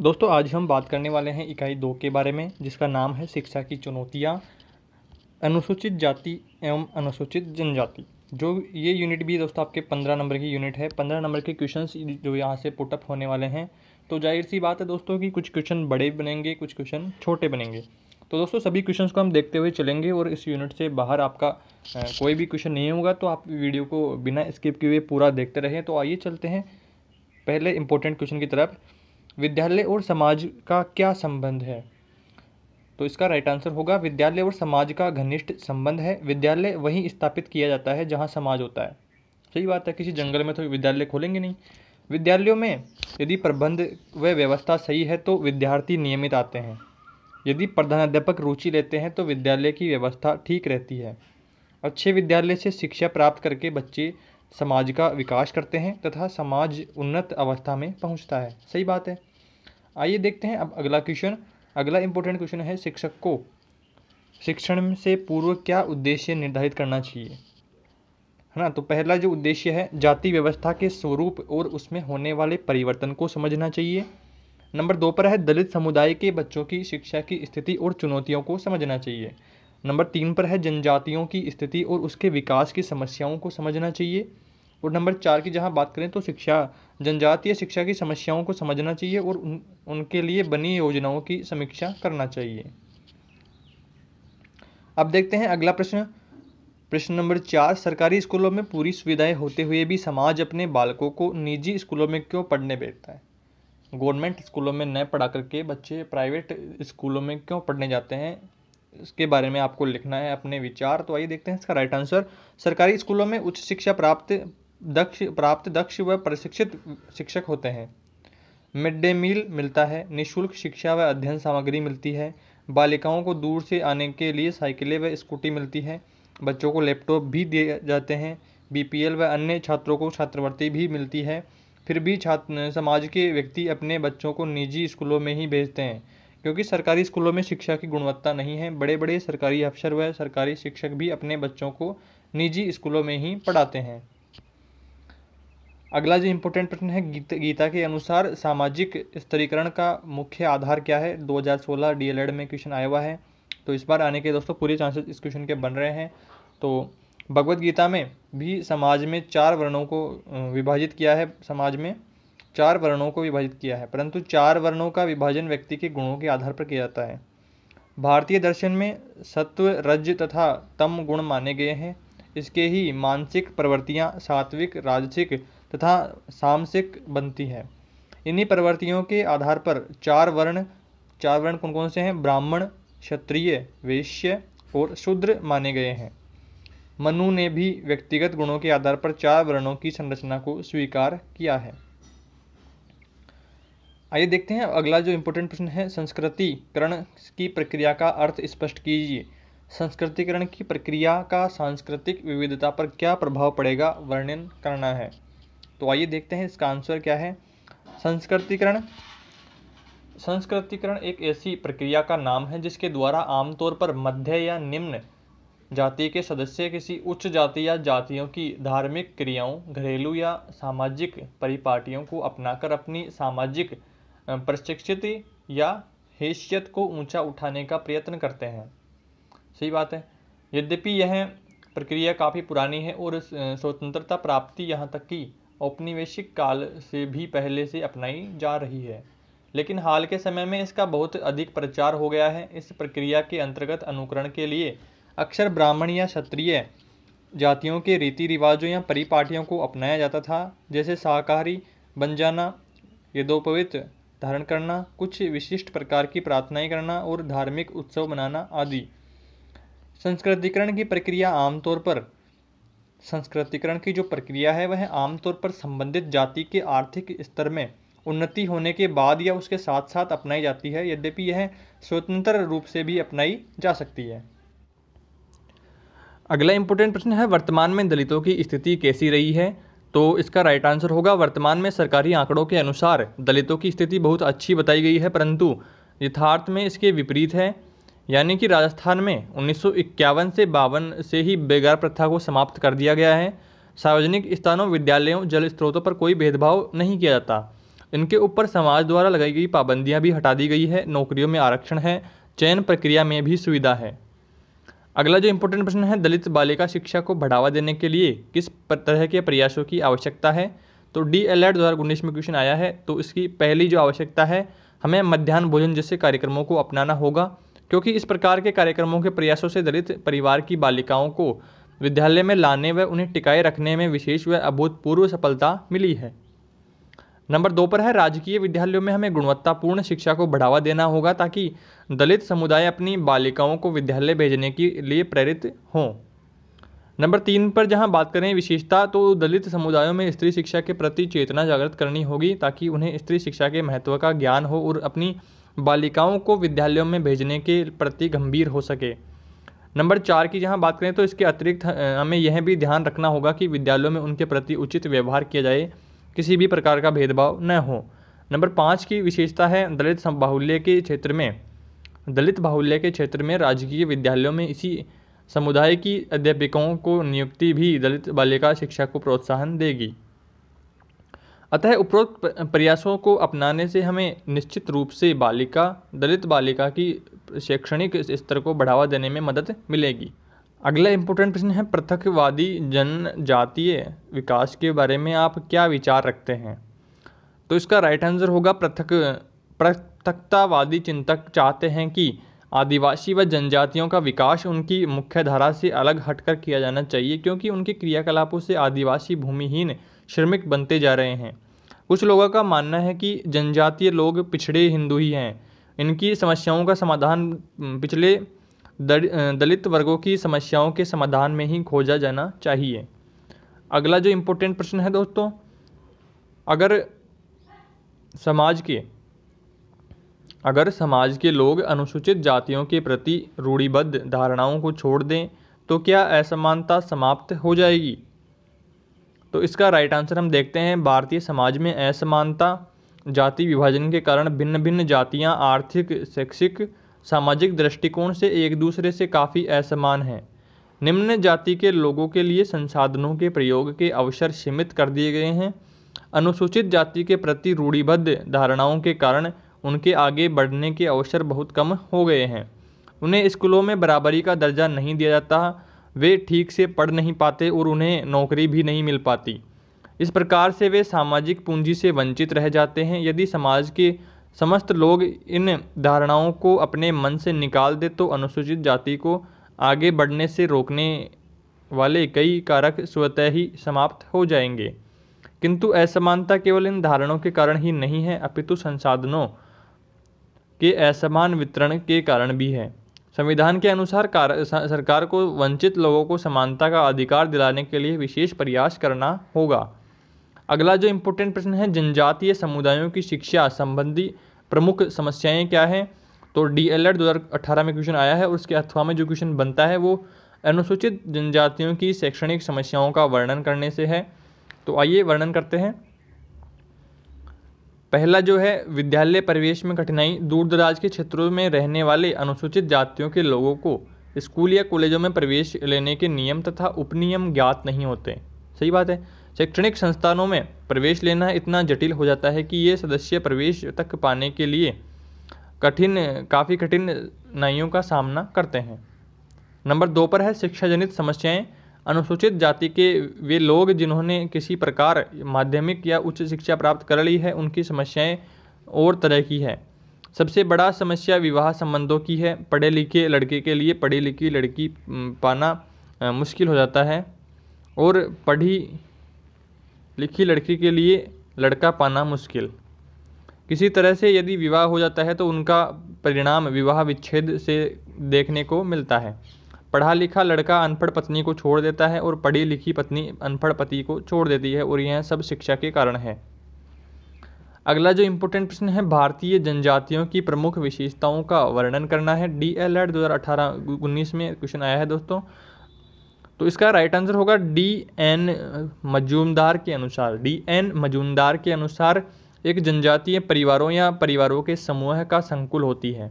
दोस्तों आज हम बात करने वाले हैं इकाई दो के बारे में जिसका नाम है शिक्षा की चुनौतियाँ अनुसूचित जाति एवं अनुसूचित जनजाति जो ये यूनिट भी दोस्तों आपके पंद्रह नंबर की यूनिट है पंद्रह नंबर के क्वेश्चंस जो यहाँ से पुटअप होने वाले हैं तो जाहिर सी बात है दोस्तों कि कुछ क्वेश्चन बड़े बनेंगे कुछ क्वेश्चन छोटे बनेंगे तो दोस्तों सभी क्वेश्चंस को हम देखते हुए चलेंगे और इस यूनिट से बाहर आपका कोई भी क्वेश्चन नहीं होगा तो आप वीडियो को बिना स्किप किए पूरा देखते रहें तो आइए चलते हैं पहले इंपॉर्टेंट क्वेश्चन की तरफ विद्यालय और समाज का क्या संबंध है तो इसका राइट आंसर होगा विद्यालय और समाज का घनिष्ठ संबंध है विद्यालय वहीं स्थापित किया जाता है जहाँ समाज होता है सही बात है किसी जंगल में तो विद्यालय खोलेंगे नहीं विद्यालयों में यदि प्रबंध व व्यवस्था सही है तो विद्यार्थी नियमित आते हैं यदि प्रधानाध्यापक रुचि लेते हैं तो विद्यालय की व्यवस्था ठीक रहती है अच्छे विद्यालय से शिक्षा प्राप्त करके बच्चे समाज का विकास करते हैं तथा समाज उन्नत अवस्था में पहुंचता है सही बात है आइए देखते हैं अब अगला क्वेश्चन अगला इंपॉर्टेंट क्वेश्चन है शिक्षक को शिक्षण से पूर्व क्या उद्देश्य निर्धारित करना चाहिए है ना तो पहला जो उद्देश्य है जाति व्यवस्था के स्वरूप और उसमें होने वाले परिवर्तन को समझना चाहिए नंबर दो पर है दलित समुदाय के बच्चों की शिक्षा की स्थिति और चुनौतियों को समझना चाहिए नंबर तीन पर है जनजातियों की स्थिति और उसके विकास की समस्याओं को समझना चाहिए और नंबर चार की जहाँ बात करें तो शिक्षा जनजातीय शिक्षा की समस्याओं को समझना चाहिए और उन, उनके लिए बनी योजनाओं की समीक्षा करना चाहिए अब देखते हैं अगला प्रश्न प्रश्न नंबर चार सरकारी स्कूलों में पूरी सुविधाएं होते हुए भी समाज अपने बालकों को निजी स्कूलों में क्यों पढ़ने भेजता है गवर्नमेंट स्कूलों में न पढ़ा करके बच्चे प्राइवेट स्कूलों में क्यों पढ़ने जाते हैं इसके बारे में आपको लिखना है अपने विचार तो आइए देखते हैं इसका राइट आंसर सरकारी स्कूलों में उच्च शिक्षा प्राप्त दक्ष प्राप्त दक्ष व प्रशिक्षित शिक्षक होते हैं मिड डे मील मिलता है निशुल्क शिक्षा व अध्ययन सामग्री मिलती है बालिकाओं को दूर से आने के लिए साइकिलें व स्कूटी मिलती है बच्चों को लैपटॉप भी दिए जाते हैं बीपीएल व अन्य छात्रों को छात्रवृत्ति भी मिलती है फिर भी छात्र समाज के व्यक्ति अपने बच्चों को निजी स्कूलों में ही भेजते हैं क्योंकि सरकारी स्कूलों में शिक्षा की गुणवत्ता नहीं है बड़े बड़े सरकारी अफसर व सरकारी शिक्षक भी अपने बच्चों को निजी स्कूलों में ही पढ़ाते हैं अगला जो इम्पोर्टेंट प्रश्न है गीत, गीता के अनुसार सामाजिक स्तरीकरण का मुख्य आधार क्या है 2016 डीएलएड e में क्वेश्चन आया हुआ है तो इस बार आने के दोस्तों पूरे चांसेस इस क्वेश्चन के बन रहे हैं तो भगवद गीता में भी समाज में चार वर्णों को विभाजित किया है समाज में चार वर्णों को विभाजित किया है परंतु चार वर्णों का विभाजन व्यक्ति के गुणों के आधार पर किया जाता है भारतीय दर्शन में सत्व रज तथा तम गुण माने गए हैं इसके ही मानसिक प्रवृत्तियां सात्विक राजसिक तथा सामसिक बनती है इन्हीं प्रवृत्तियों के आधार पर चार वर्ण चार वर्ण कौन कौन से हैं ब्राह्मण क्षत्रिय वैश्य और शूद्र माने गए हैं मनु ने भी व्यक्तिगत गुणों के आधार पर चार वर्णों की संरचना को स्वीकार किया है आइए देखते हैं अगला जो इम्पोर्टेंट प्रश्न है संस्कृतिकरण की प्रक्रिया का अर्थ स्पष्ट कीजिए संस्कृतिकरण की प्रक्रिया का सांस्कृतिक विविधता पर क्या प्रभाव पड़ेगा वर्णन करना है तो आइए देखते हैं इसका आंसर क्या है संस्कृतिकरण संस्कृतिकरण एक ऐसी प्रक्रिया का नाम है जिसके द्वारा आमतौर पर मध्य या निम्न जाति के सदस्य किसी उच्च जाति या जातियों की धार्मिक क्रियाओं घरेलू या सामाजिक परिपाटियों को अपनाकर अपनी सामाजिक प्रशिक्षित या हैसियत को ऊंचा उठाने का प्रयत्न करते हैं सही बात है यद्यपि यह प्रक्रिया काफ़ी पुरानी है और स्वतंत्रता प्राप्ति यहाँ तक की औपनिवेशिक काल से भी पहले से अपनाई जा रही है लेकिन हाल के समय में इसका बहुत अधिक प्रचार हो गया है इस प्रक्रिया के अंतर्गत अनुकरण के लिए अक्सर ब्राह्मण या क्षत्रिय जातियों के रीति रिवाजों या परिपाटियों को अपनाया जाता था जैसे शाकाहारी बन जाना यदोपवित धारण करना कुछ विशिष्ट प्रकार की प्रार्थनाएं करना और धार्मिक उत्सव मनाना आदि संस्कृतिकरण की प्रक्रिया आमतौर पर संस्कृतिकरण की जो प्रक्रिया है वह आमतौर पर संबंधित जाति के आर्थिक स्तर में उन्नति होने के बाद या उसके साथ साथ अपनाई जाती है यद्यपि यह स्वतंत्र रूप से भी अपनाई जा सकती है अगला इंपॉर्टेंट प्रश्न है वर्तमान में दलितों की स्थिति कैसी रही है तो इसका राइट आंसर होगा वर्तमान में सरकारी आंकड़ों के अनुसार दलितों की स्थिति बहुत अच्छी बताई गई है परंतु यथार्थ में इसके विपरीत है यानी कि राजस्थान में उन्नीस से बावन से ही बेगार प्रथा को समाप्त कर दिया गया है सार्वजनिक स्थानों विद्यालयों जल स्रोतों पर कोई भेदभाव नहीं किया जाता इनके ऊपर समाज द्वारा लगाई गई पाबंदियां भी हटा दी गई है नौकरियों में आरक्षण है चयन प्रक्रिया में भी सुविधा है अगला जो इम्पोर्टेंट प्रश्न है दलित बालिका शिक्षा को बढ़ावा देने के लिए किस तरह के प्रयासों की आवश्यकता है तो डी एल एड उन्नीस में क्वेश्चन आया है तो इसकी पहली जो आवश्यकता है हमें मध्यान्ह भोजन जैसे कार्यक्रमों को अपनाना होगा क्योंकि इस प्रकार के कार्यक्रमों के प्रयासों से दलित परिवार की बालिकाओं को विद्यालय में लाने व उन्हें टिकाए रखने में विशेष व अभूतपूर्व सफलता मिली है नंबर दो पर है राजकीय विद्यालयों में हमें गुणवत्तापूर्ण शिक्षा को बढ़ावा देना होगा ताकि दलित समुदाय अपनी बालिकाओं को विद्यालय भेजने के लिए प्रेरित हों नंबर तीन पर जहां बात करें विशेषता तो दलित समुदायों में स्त्री शिक्षा के प्रति चेतना जागृत करनी होगी ताकि उन्हें स्त्री शिक्षा के महत्व का ज्ञान हो और अपनी बालिकाओं को विद्यालयों में भेजने के प्रति गंभीर हो सके नंबर चार की जहाँ बात करें तो इसके अतिरिक्त हमें यह भी ध्यान रखना होगा कि विद्यालयों में उनके प्रति उचित व्यवहार किया जाए किसी भी प्रकार का भेदभाव न हो नंबर पाँच की विशेषता है दलित बाहुल्य के क्षेत्र में दलित बाहुल्य के क्षेत्र में राजकीय विद्यालयों में इसी समुदाय की अध्यापिकाओं को नियुक्ति भी दलित बालिका शिक्षा को प्रोत्साहन देगी अतः उपरोक्त प्रयासों को अपनाने से हमें निश्चित रूप से बालिका दलित बालिका की शैक्षणिक स्तर को बढ़ावा देने में मदद मिलेगी अगला इम्पोर्टेंट प्रश्न है पृथकवादी जनजातीय विकास के बारे में आप क्या विचार रखते हैं तो इसका राइट आंसर होगा पृथक पृथकतावादी चिंतक चाहते हैं कि आदिवासी व जनजातियों का विकास उनकी मुख्य धारा से अलग हटकर किया जाना चाहिए क्योंकि उनके क्रियाकलापों से आदिवासी भूमिहीन श्रमिक बनते जा रहे हैं कुछ लोगों का मानना है कि जनजातीय लोग पिछड़े हिंदू ही हैं इनकी समस्याओं का समाधान पिछले दलित वर्गों की समस्याओं के समाधान में ही खोजा जाना चाहिए अगला जो इम्पोर्टेंट प्रश्न है दोस्तों अगर समाज के अगर समाज के लोग अनुसूचित जातियों के प्रति रूढ़िबद्ध धारणाओं को छोड़ दें तो क्या असमानता समाप्त हो जाएगी तो इसका राइट आंसर हम देखते हैं भारतीय समाज में असमानता जाति विभाजन के कारण भिन्न भिन्न जातियाँ आर्थिक शैक्षिक सामाजिक दृष्टिकोण से एक दूसरे से काफ़ी असमान हैं निम्न जाति के लोगों के लिए संसाधनों के प्रयोग के अवसर सीमित कर दिए गए हैं अनुसूचित जाति के प्रति रूढ़िबद्ध धारणाओं के कारण उनके आगे बढ़ने के अवसर बहुत कम हो गए हैं उन्हें स्कूलों में बराबरी का दर्जा नहीं दिया जाता वे ठीक से पढ़ नहीं पाते और उन्हें नौकरी भी नहीं मिल पाती इस प्रकार से वे सामाजिक पूंजी से वंचित रह जाते हैं यदि समाज के समस्त लोग इन धारणाओं को अपने मन से निकाल दे तो अनुसूचित जाति को आगे बढ़ने से रोकने वाले कई कारक स्वतः ही समाप्त हो जाएंगे किंतु असमानता केवल इन धारणों के कारण ही नहीं है अपितु संसाधनों के असमान वितरण के कारण भी है संविधान के अनुसार सरकार को वंचित लोगों को समानता का अधिकार दिलाने के लिए विशेष प्रयास करना होगा अगला जो इम्पोर्टेंट प्रश्न है जनजातीय समुदायों की शिक्षा संबंधी प्रमुख समस्याएं क्या हैं तो डी एल एड दो में क्वेश्चन आया है और उसके अथवा में जो क्वेश्चन बनता है वो अनुसूचित जनजातियों की शैक्षणिक समस्याओं का वर्णन करने से है तो आइए वर्णन करते हैं पहला जो है विद्यालय परिवेश में कठिनाई दूर दराज के क्षेत्रों में रहने वाले अनुसूचित जातियों के लोगों को स्कूल या कॉलेजों में प्रवेश लेने के नियम तथा उपनियम ज्ञात नहीं होते सही बात है शैक्षणिक संस्थानों में प्रवेश लेना इतना जटिल हो जाता है कि ये सदस्य प्रवेश तक पाने के लिए कठिन काफ़ी कठिनाइयों का सामना करते हैं नंबर दो पर है शिक्षा जनित समस्याएं अनुसूचित जाति के वे लोग जिन्होंने किसी प्रकार माध्यमिक या उच्च शिक्षा प्राप्त कर ली है उनकी समस्याएं और तरह की है सबसे बड़ा समस्या विवाह संबंधों की है पढ़े लिखे लड़के के लिए पढ़ी लिखी लड़की पाना मुश्किल हो जाता है और पढ़ी लिखी लड़की के लिए लड़का पाना मुश्किल किसी तरह से यदि विवाह हो जाता है तो उनका परिणाम विवाह विच्छेद से देखने को मिलता है पढ़ा लिखा लड़का अनपढ़ पत्नी को छोड़ देता है और पढ़ी लिखी पत्नी अनपढ़ पति को छोड़ देती है और यह सब शिक्षा के कारण है अगला जो इम्पोर्टेंट प्रश्न है भारतीय जनजातियों की प्रमुख विशेषताओं का वर्णन करना है डी एल एड दो हज़ार अठारह उन्नीस में क्वेश्चन आया है दोस्तों तो इसका राइट आंसर होगा डी एन मजूमदार के अनुसार डी एन मजूमदार के अनुसार एक जनजातीय परिवारों या परिवारों के समूह का संकुल होती है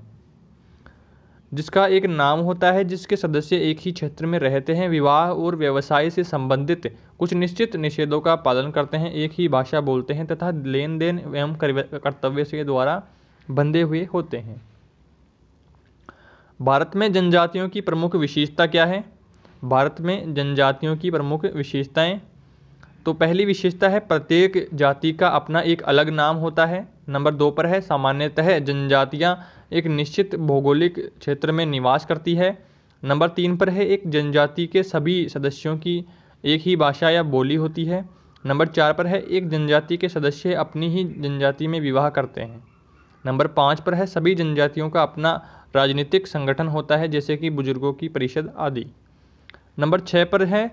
जिसका एक नाम होता है जिसके सदस्य एक ही क्षेत्र में रहते हैं विवाह और व्यवसाय से संबंधित कुछ निश्चित निषेधों का पालन करते हैं एक ही भाषा बोलते हैं तथा लेन देन एवं कर्तव्य से द्वारा बंधे हुए होते हैं भारत में जनजातियों की प्रमुख विशेषता क्या है भारत में जनजातियों की प्रमुख विशेषताएं तो पहली विशेषता है प्रत्येक जाति का अपना एक अलग नाम होता है नंबर दो पर है सामान्यतः जनजातियाँ एक निश्चित भौगोलिक क्षेत्र में निवास करती है नंबर तीन पर है एक जनजाति के सभी सदस्यों की एक ही भाषा या बोली होती है नंबर चार पर है एक जनजाति के सदस्य अपनी ही जनजाति में विवाह करते हैं नंबर पाँच पर है सभी जनजातियों का अपना राजनीतिक संगठन होता है जैसे कि बुजुर्गों की परिषद आदि नंबर छः पर है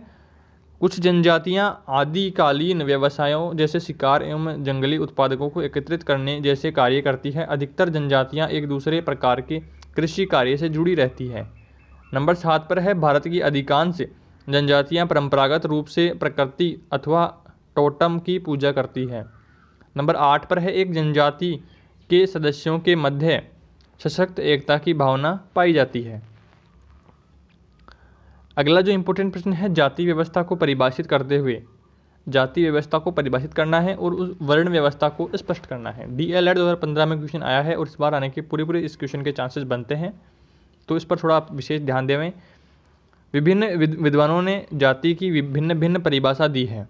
कुछ जनजातियाँ आदिकालीन व्यवसायों जैसे शिकार एवं जंगली उत्पादकों को एकत्रित करने जैसे कार्य करती हैं अधिकतर जनजातियाँ एक दूसरे प्रकार के कृषि कार्य से जुड़ी रहती है नंबर सात पर है भारत की अधिकांश जनजातियाँ परंपरागत रूप से प्रकृति अथवा टोटम की पूजा करती है नंबर आठ पर है एक जनजाति के सदस्यों के मध्य सशक्त एकता की भावना पाई जाती है अगला जो इम्पोर्टेंट प्रश्न है जाति व्यवस्था को परिभाषित करते हुए जाति व्यवस्था को परिभाषित करना है और उस वर्ण व्यवस्था को स्पष्ट करना है डी एल एड दो हज़ार पंद्रह में क्वेश्चन आया है और इस बार आने के पूरे पूरे इस क्वेश्चन के चांसेस बनते हैं तो इस पर थोड़ा आप विशेष ध्यान देवें विभिन्न विद्वानों ने जाति की विभिन्न भिन्न परिभाषा दी है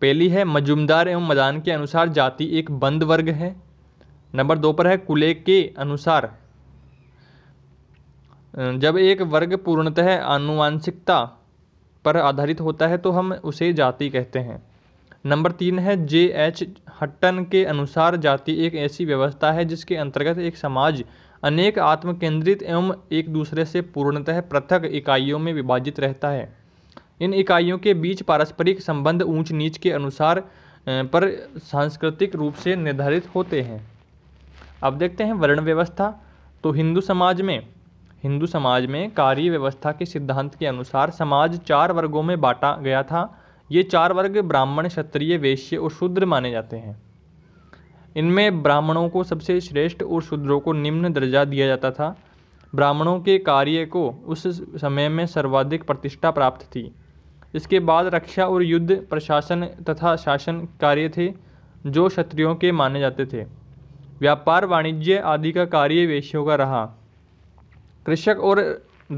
पहली है मजुमदार एवं मदान के अनुसार जाति एक बंद वर्ग है नंबर दो पर है कुले के अनुसार जब एक वर्ग पूर्णतः आनुवांशिकता पर आधारित होता है तो हम उसे जाति कहते हैं नंबर तीन है जे एच हट्टन के अनुसार जाति एक ऐसी व्यवस्था है जिसके अंतर्गत एक समाज अनेक आत्म केंद्रित एवं एक दूसरे से पूर्णतः पृथक इकाइयों में विभाजित रहता है इन इकाइयों के बीच पारस्परिक संबंध ऊंच नीच के अनुसार पर सांस्कृतिक रूप से निर्धारित होते हैं अब देखते हैं वर्ण व्यवस्था तो हिंदू समाज में हिंदू समाज में कार्य व्यवस्था के सिद्धांत के अनुसार समाज चार वर्गों में बांटा गया था ये चार वर्ग ब्राह्मण क्षत्रिय वैश्य और शूद्र माने जाते हैं इनमें ब्राह्मणों को सबसे श्रेष्ठ और शूद्रों को निम्न दर्जा दिया जाता था ब्राह्मणों के कार्य को उस समय में सर्वाधिक प्रतिष्ठा प्राप्त थी इसके बाद रक्षा और युद्ध प्रशासन तथा शासन कार्य थे जो क्षत्रियों के माने जाते थे व्यापार वाणिज्य आदि का कार्य वेश्यों का रहा कृषक और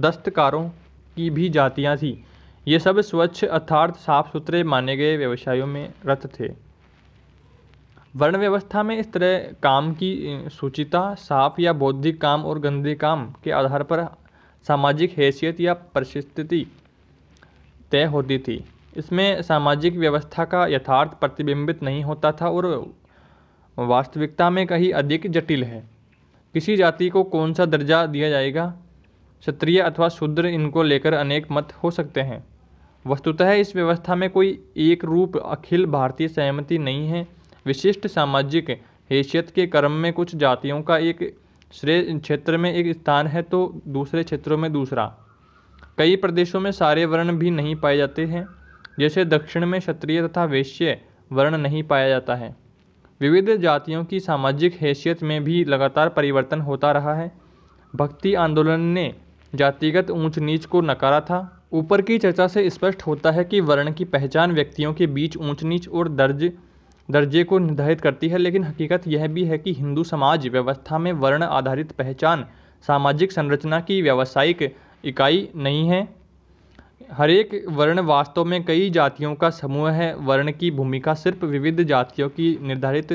दस्तकारों की भी जातियाँ थीं ये सब स्वच्छ अर्थात साफ सुथरे माने गए व्यवसायों में रत थे वर्ण व्यवस्था में इस तरह काम की सूचिता साफ या बौद्धिक काम और गंदे काम के आधार पर सामाजिक हैसियत या परिस्थिति तय होती थी इसमें सामाजिक व्यवस्था का यथार्थ प्रतिबिंबित नहीं होता था और वास्तविकता में कहीं अधिक जटिल है किसी जाति को कौन सा दर्जा दिया जाएगा क्षत्रिय अथवा शूद्र इनको लेकर अनेक मत हो सकते हैं वस्तुतः इस व्यवस्था में कोई एक रूप अखिल भारतीय सहमति नहीं है विशिष्ट सामाजिक हैसियत के क्रम में कुछ जातियों का एक श्रेय क्षेत्र में एक स्थान है तो दूसरे क्षेत्रों में दूसरा कई प्रदेशों में सारे वर्ण भी नहीं पाए जाते हैं जैसे दक्षिण में क्षत्रिय तथा वैश्य वर्ण नहीं पाया जाता है विविध जातियों की सामाजिक हैसियत में भी लगातार परिवर्तन होता रहा है भक्ति आंदोलन ने जातिगत ऊंच नीच को नकारा था ऊपर की चर्चा से स्पष्ट होता है कि वर्ण की पहचान व्यक्तियों के बीच ऊंच नीच और दर्ज दर्जे को निर्धारित करती है लेकिन हकीकत यह भी है कि हिंदू समाज व्यवस्था में वर्ण आधारित पहचान सामाजिक संरचना की व्यावसायिक इकाई नहीं है हर एक वर्ण वास्तव में कई जातियों का समूह है वर्ण की भूमिका सिर्फ विविध जातियों की निर्धारित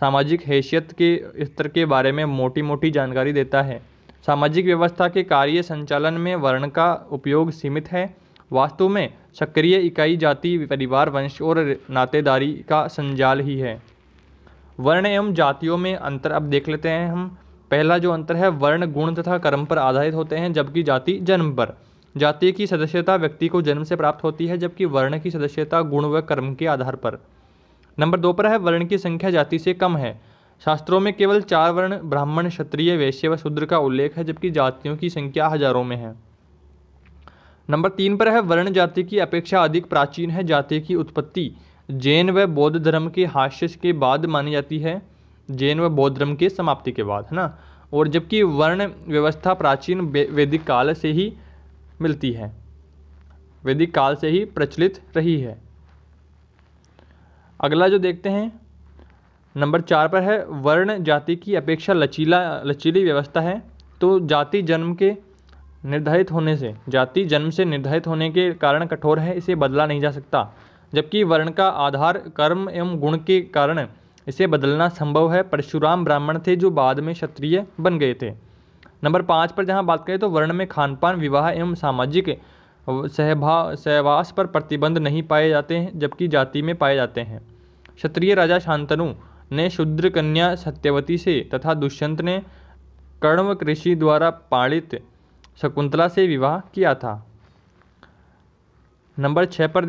सामाजिक हैसियत के स्तर के बारे में मोटी मोटी जानकारी देता है सामाजिक व्यवस्था के कार्य संचालन में वर्ण का उपयोग सीमित है वास्तव में सक्रिय इकाई जाति परिवार वंश और नातेदारी का संजाल ही है वर्ण एवं जातियों में अंतर अब देख लेते हैं हम पहला जो अंतर है वर्ण गुण तथा कर्म पर आधारित होते हैं जबकि जाति जन्म पर जाति की सदस्यता व्यक्ति को जन्म से प्राप्त होती है जबकि वर्ण की सदस्यता गुण व कर्म के आधार पर नंबर दो पर है वर्ण की संख्या जाति से कम है शास्त्रों में केवल चार वर्ण ब्राह्मण क्षत्रिय वैश्य व शूद्र का उल्लेख है जबकि जातियों की संख्या हजारों में है नंबर तीन पर है वर्ण जाति की अपेक्षा अधिक प्राचीन है जाति की उत्पत्ति जैन व बौद्ध धर्म के हास्य के बाद मानी जाती है जैन व बौद्ध धर्म के समाप्ति के बाद है ना और जबकि वर्ण व्यवस्था प्राचीन वैदिक काल से ही मिलती है वैदिक काल से ही प्रचलित रही है अगला जो देखते हैं नंबर चार पर है वर्ण जाति की अपेक्षा लचीला लचीली व्यवस्था है तो जाति जन्म के निर्धारित होने से जाति जन्म से निर्धारित होने के कारण कठोर है इसे बदला नहीं जा सकता जबकि वर्ण का आधार कर्म एवं गुण के कारण इसे बदलना संभव है परशुराम ब्राह्मण थे जो बाद में क्षत्रिय बन गए थे नंबर पाँच पर जहाँ बात करें तो वर्ण में खान पान विवाह एवं सामाजिक सहभा सहवास पर प्रतिबंध नहीं पाए जाते हैं जबकि जाति में पाए जाते हैं क्षत्रिय राजा शांतनु ने शुद्र कन्या सत्यवती से तथा दुष्यंत ने कर्णव कृषि द्वारा पालित शकुंतला से विवाह किया था नंबर छः पर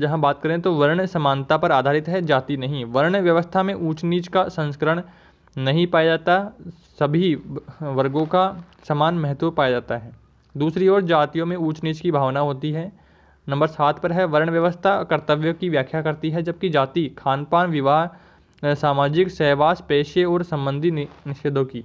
जहाँ बात करें तो वर्ण समानता पर आधारित है जाति नहीं वर्ण व्यवस्था में ऊंच नीच का संस्करण नहीं पाया जाता सभी वर्गों का समान महत्व पाया जाता है दूसरी ओर जातियों में ऊंच नीच की भावना होती है नंबर सात पर है वर्ण व्यवस्था कर्तव्य की व्याख्या करती है जबकि जाति खान पान विवाह सामाजिक सहवास पेशे और संबंधी निषेधों की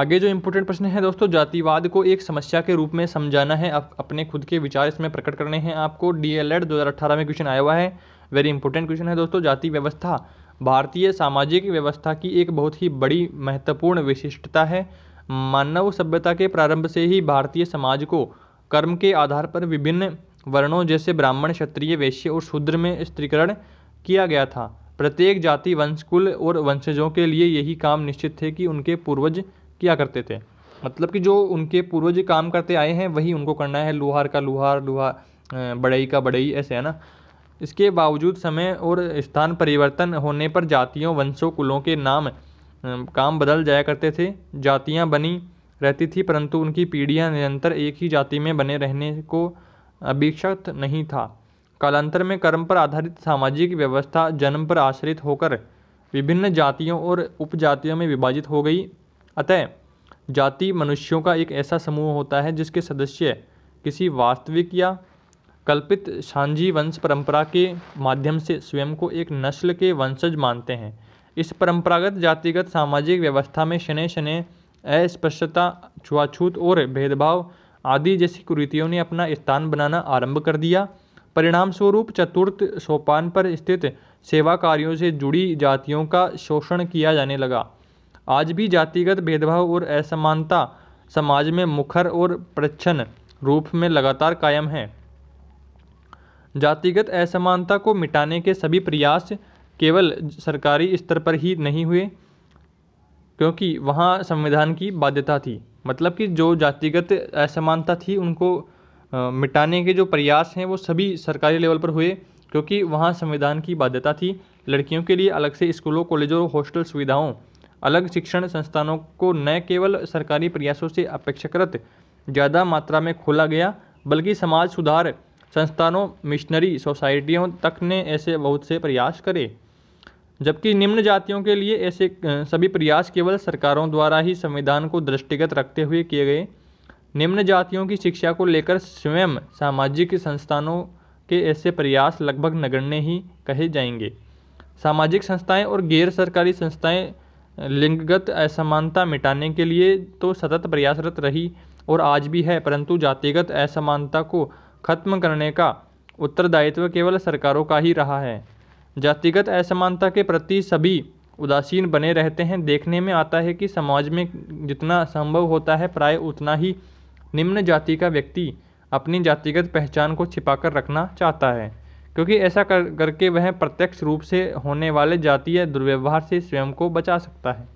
आगे जो इम्पोर्टेंट प्रश्न है दोस्तों जातिवाद को एक समस्या के रूप में समझाना है आप अपने खुद के विचार इसमें प्रकट करने हैं आपको डी एल एड में क्वेश्चन आया हुआ है वेरी इंपॉर्टेंट क्वेश्चन है दोस्तों जाति व्यवस्था भारतीय सामाजिक व्यवस्था की एक बहुत ही बड़ी महत्वपूर्ण विशिष्टता है मानव सभ्यता के प्रारंभ से ही भारतीय समाज को कर्म के आधार पर विभिन्न वर्णों जैसे ब्राह्मण क्षत्रिय वैश्य और शूद्र में स्त्रीकरण किया गया था प्रत्येक जाति वंश कुल और वंशजों के लिए यही काम निश्चित थे कि उनके पूर्वज किया करते थे मतलब कि जो उनके पूर्वज काम करते आए हैं वही उनको करना है लुहार का लुहार लुहार बड़ई का बड़ई ऐसे है ना इसके बावजूद समय और स्थान परिवर्तन होने पर जातियों वंशों कुलों के नाम काम बदल जाया करते थे जातियाँ बनी रहती थी परंतु उनकी पीढ़ियाँ निरंतर एक ही जाति में बने रहने को अभिक्षत नहीं था कालांतर में कर्म पर आधारित सामाजिक व्यवस्था जन्म पर आश्रित होकर विभिन्न जातियों और उपजातियों में विभाजित हो गई अतः जाति मनुष्यों का एक ऐसा समूह होता है जिसके सदस्य किसी वास्तविक या कल्पित सांझी वंश परंपरा के माध्यम से स्वयं को एक नस्ल के वंशज मानते हैं इस परंपरागत जातिगत सामाजिक व्यवस्था में शनै शनि अस्पृश्यता छुआछूत और भेदभाव आदि जैसी कुरीतियों ने अपना स्थान बनाना आरंभ कर दिया परिणाम स्वरूप चतुर्थ सोपान पर स्थित सेवा कार्यों से जुड़ी जातियों का शोषण किया जाने लगा आज भी जातिगत भेदभाव और असमानता समाज में मुखर और प्रच्छन्न रूप में लगातार कायम है जातिगत असमानता को मिटाने के सभी प्रयास केवल सरकारी स्तर पर ही नहीं हुए क्योंकि वहाँ संविधान की बाध्यता थी मतलब कि जो जातिगत असमानता थी उनको आ, मिटाने के जो प्रयास हैं वो सभी सरकारी लेवल पर हुए क्योंकि वहाँ संविधान की बाध्यता थी लड़कियों के लिए अलग से स्कूलों कॉलेजों और हॉस्टल सुविधाओं अलग शिक्षण संस्थानों को न केवल सरकारी प्रयासों से अपेक्षाकृत ज़्यादा मात्रा में खोला गया बल्कि समाज सुधार संस्थानों मिशनरी सोसाइटियों तक ने ऐसे बहुत से प्रयास करे जबकि निम्न जातियों के लिए ऐसे सभी प्रयास केवल सरकारों द्वारा ही संविधान को दृष्टिगत रखते हुए किए गए निम्न जातियों की शिक्षा को लेकर स्वयं सामाजिक संस्थानों के ऐसे प्रयास लगभग नगण्य ही कहे जाएंगे सामाजिक संस्थाएं और गैर सरकारी संस्थाएं लिंगगत असमानता मिटाने के लिए तो सतत प्रयासरत रही और आज भी है परंतु जातिगत असमानता को खत्म करने का उत्तरदायित्व केवल सरकारों का ही रहा है जातिगत असमानता के प्रति सभी उदासीन बने रहते हैं देखने में आता है कि समाज में जितना संभव होता है प्राय उतना ही निम्न जाति का व्यक्ति अपनी जातिगत पहचान को छिपाकर रखना चाहता है क्योंकि ऐसा कर करके वह प्रत्यक्ष रूप से होने वाले जातीय दुर्व्यवहार से स्वयं को बचा सकता है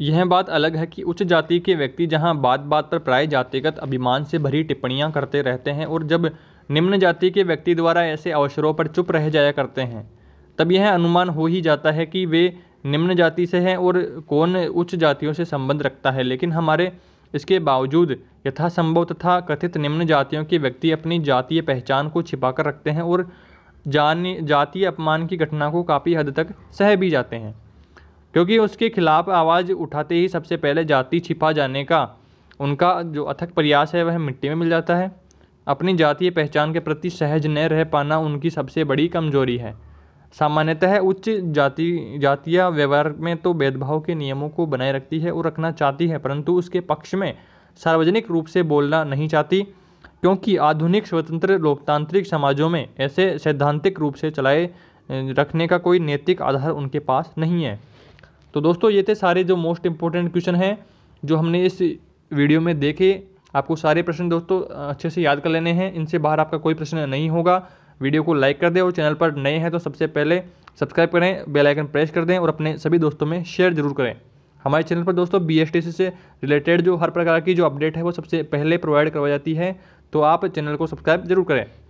यह बात अलग है कि उच्च जाति के व्यक्ति जहां बात बात पर प्राय जातिगत अभिमान से भरी टिप्पणियां करते रहते हैं और जब निम्न जाति के व्यक्ति द्वारा ऐसे अवसरों पर चुप रह जाया करते हैं तब यह अनुमान हो ही जाता है कि वे निम्न जाति से हैं और कौन उच्च जातियों से संबंध रखता है लेकिन हमारे इसके बावजूद यथासंभव तथा कथित निम्न जातियों के व्यक्ति अपनी जातीय पहचान को छिपा कर रखते हैं और जान जातीय अपमान की घटना को काफ़ी हद तक सह भी जाते हैं क्योंकि उसके खिलाफ आवाज़ उठाते ही सबसे पहले जाति छिपा जाने का उनका जो अथक प्रयास है वह मिट्टी में मिल जाता है अपनी जातीय पहचान के प्रति सहज न रह पाना उनकी सबसे बड़ी कमजोरी है सामान्यतः उच्च जाति जातीय व्यवहार में तो भेदभाव के नियमों को बनाए रखती है और रखना चाहती है परंतु उसके पक्ष में सार्वजनिक रूप से बोलना नहीं चाहती क्योंकि आधुनिक स्वतंत्र लोकतांत्रिक समाजों में ऐसे सैद्धांतिक रूप से चलाए रखने का कोई नैतिक आधार उनके पास नहीं है तो दोस्तों ये थे सारे जो मोस्ट इंपॉर्टेंट क्वेश्चन हैं जो हमने इस वीडियो में देखे आपको सारे प्रश्न दोस्तों अच्छे से याद कर लेने हैं इनसे बाहर आपका कोई प्रश्न नहीं होगा वीडियो को लाइक कर दें और चैनल पर नए हैं तो सबसे पहले सब्सक्राइब करें बेल आइकन प्रेस कर दें और अपने सभी दोस्तों में शेयर जरूर करें हमारे चैनल पर दोस्तों बी से रिलेटेड जो हर प्रकार की जो अपडेट है वो सबसे पहले प्रोवाइड करवाई जाती है तो आप चैनल को सब्सक्राइब जरूर करें